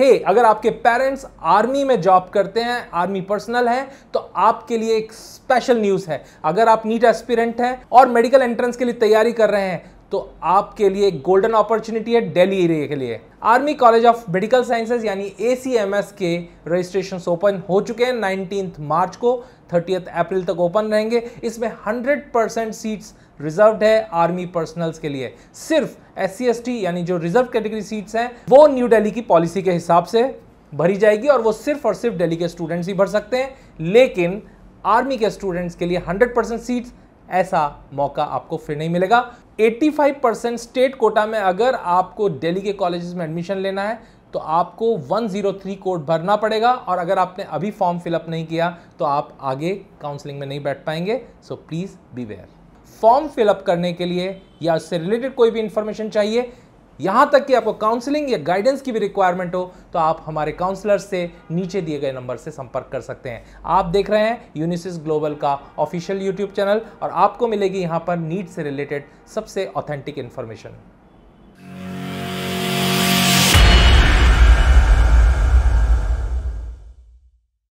हे hey, अगर आपके parents army में जॉब करते हैं आर्मी पर्सनल हैं तो आपके लिए एक स्पेशल न्यूज़ है अगर आप नीट एस्पिरेंट हैं और मेडिकल एंट्रेंस के लिए तैयारी कर रहे हैं तो आपके लिए एक गोल्डन अपॉर्चुनिटी है दिल्ली एरिया के लिए army college of medical sciences यानी ए के रजिस्ट्रेशन ओपन हो चुके हैं नाइनटीन मार्च को थर्टी अप्रैल तक ओपन रहेंगे इसमें हंड्रेड परसेंट सीट्स रिजर्व है आर्मी पर्सनल्स के लिए सिर्फ एस सी यानी जो रिजर्व कैटेगरी सीट्स हैं वो न्यू दिल्ली की पॉलिसी के हिसाब से भरी जाएगी और वो सिर्फ और सिर्फ दिल्ली के स्टूडेंट्स ही भर सकते हैं लेकिन आर्मी के स्टूडेंट्स के लिए 100 परसेंट सीट्स ऐसा मौका आपको फिर नहीं मिलेगा 85 परसेंट स्टेट कोटा में अगर आपको दिल्ली के कॉलेजेस में एडमिशन लेना है तो आपको 103 कोड भरना पड़ेगा और अगर आपने अभी फॉर्म फिलअप नहीं किया तो आप आगे काउंसलिंग में नहीं बैठ पाएंगे so please beware form fill up करने के लिए या उससे रिलेटेड कोई भी इंफॉर्मेशन चाहिए यहाँ तक कि आपको काउंसलिंग या गाइडेंस की भी रिक्वायरमेंट हो तो आप हमारे काउंसलर्स से नीचे दिए गए नंबर से संपर्क कर सकते हैं आप देख रहे हैं यूनिसिस ग्लोबल का ऑफिशियल यूट्यूब चैनल और आपको मिलेगी यहाँ पर नीट से रिलेटेड सबसे ऑथेंटिक इन्फॉर्मेशन